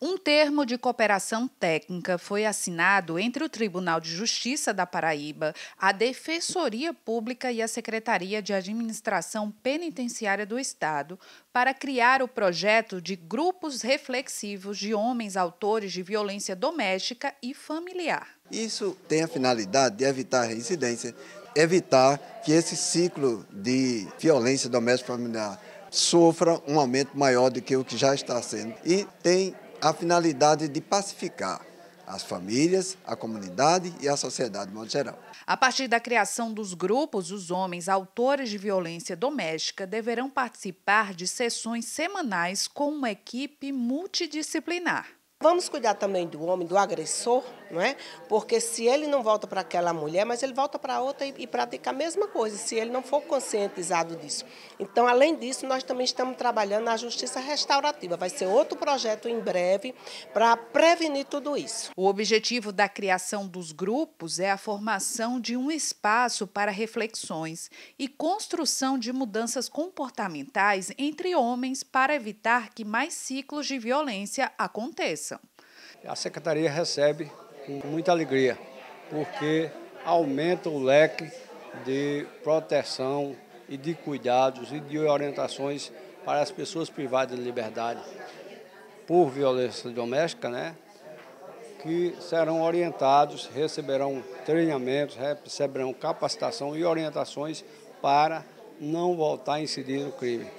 Um termo de cooperação técnica foi assinado entre o Tribunal de Justiça da Paraíba, a Defensoria Pública e a Secretaria de Administração Penitenciária do Estado para criar o projeto de grupos reflexivos de homens autores de violência doméstica e familiar. Isso tem a finalidade de evitar reincidência, evitar que esse ciclo de violência doméstica e familiar sofra um aumento maior do que o que já está sendo. E tem a finalidade de pacificar as famílias, a comunidade e a sociedade de modo geral. A partir da criação dos grupos, os homens autores de violência doméstica deverão participar de sessões semanais com uma equipe multidisciplinar. Vamos cuidar também do homem, do agressor, não é? Porque se ele não volta para aquela mulher, mas ele volta para outra e, e pratica a mesma coisa, se ele não for conscientizado disso. Então, além disso, nós também estamos trabalhando na justiça restaurativa. Vai ser outro projeto em breve para prevenir tudo isso. O objetivo da criação dos grupos é a formação de um espaço para reflexões e construção de mudanças comportamentais entre homens para evitar que mais ciclos de violência aconteçam a secretaria recebe com muita alegria, porque aumenta o leque de proteção e de cuidados e de orientações para as pessoas privadas de liberdade por violência doméstica, né? Que serão orientados, receberão treinamentos, receberão capacitação e orientações para não voltar a incidir no crime.